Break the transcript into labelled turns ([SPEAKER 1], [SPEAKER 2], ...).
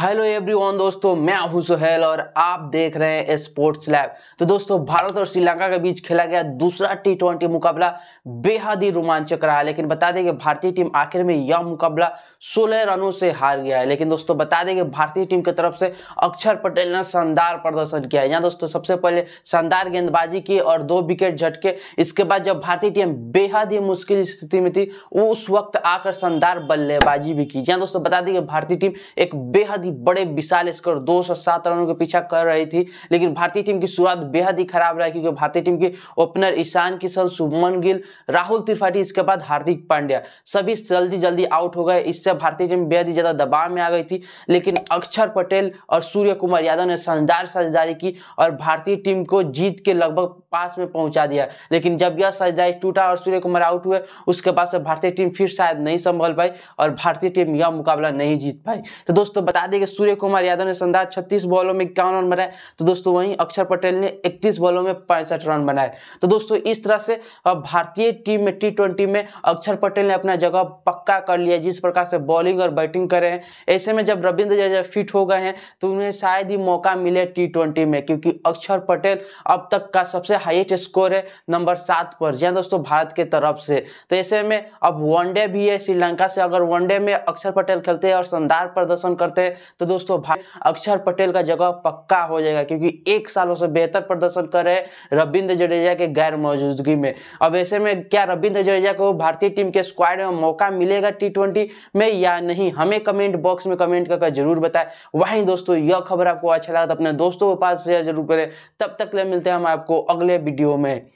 [SPEAKER 1] hello everyone दोस्तों मैं हूं सुहेल और आप देख रहे हैं स्पोर्ट्स लैब तो दोस्तों भारत और श्रीलंका के बीच खेला गया दूसरा टी ट्वेंटी मुकाबला बेहद ही रोमांचक रहा लेकिन बता दें कि भारतीय टीम आखिर में यह मुकाबला 16 रनों से हार गया है लेकिन दोस्तों बता दें कि भारतीय टीम की तरफ से अक्षर पटेल ने शानदार प्रदर्शन किया है यहाँ दोस्तों सबसे पहले शानदार गेंदबाजी की और दो विकेट झटके इसके बाद जब भारतीय टीम बेहद ही मुश्किल स्थिति में थी उस वक्त आकर शानदार बल्लेबाजी भी की यहाँ दोस्तों बता दें कि भारतीय टीम एक बेहद बेहद ही बड़े विशाल स्कोर दो रनों के पीछा कर रही थी लेकिन भारतीय टीम की शुरुआत बेहद ही खराब रही क्योंकि भारतीय टीम के ओपनर ईशान किशन शुभमन गिल राहुल त्रिपाठी इसके बाद हार्दिक पांड्या सभी जल्दी जल्दी आउट हो गए इससे भारतीय टीम बेहद ही ज़्यादा दबाव में आ गई थी लेकिन अक्षर पटेल और सूर्य कुमार यादव ने शानदार साझेदारी की और भारतीय टीम को जीत के लगभग पास में पहुंचा दिया लेकिन जब यह साझेदारी टूटा और सूर्य कुमार आउट हुए उसके बाद से भारतीय टीम फिर शायद नहीं संभल पाई और भारतीय टीम यह मुकाबला नहीं जीत पाई तो दोस्तों बता दें देखिए सूर्य कुमार यादव ने शानदार छत्तीस बॉलों में इक्यावन रन बनाए तो दोस्तों वहीं अक्षर पटेल ने इकतीस बॉलों में पैंसठ रन बनाए तो दोस्तों इस तरह से भारतीय टीम में टी ट्वेंटी में अक्षर पटेल ने अपना जगह पक्का कर लिया जिस प्रकार से बॉलिंग और बैटिंग कर रहे हैं ऐसे में जब रविंद्र जडेजा फिट हो गए हैं तो उन्हें शायद ही मौका मिले टी ट्वेंटी में क्योंकि अक्षर पटेल अब तक का सबसे हाईएस्ट स्कोर है नंबर सात पर जी हाँ दोस्तों भारत के तरफ से तो ऐसे में अब वनडे भी है श्रीलंका से अगर वनडे में अक्षर पटेल खेलते हैं और शानदार प्रदर्शन करते हैं तो दोस्तों अक्षर पटेल का जगह पक्का हो जाएगा क्योंकि एक सालों से बेहतर प्रदर्शन कर रहे रविंद्र जडेजा के गैर मौजूदगी में अब ऐसे में क्या रविंद्र जडेजा को भारतीय टीम के स्क्वाड में मौका मिलेगा टी में या नहीं हमें कमेंट बॉक्स में कमेंट करके जरूर बताए वहीं दोस्तों यह खबर आपको अच्छा लगा तो अपने दोस्तों के पास शेयर जरूर करें तब तक ले मिलते हैं हम आपको अगले वीडियो में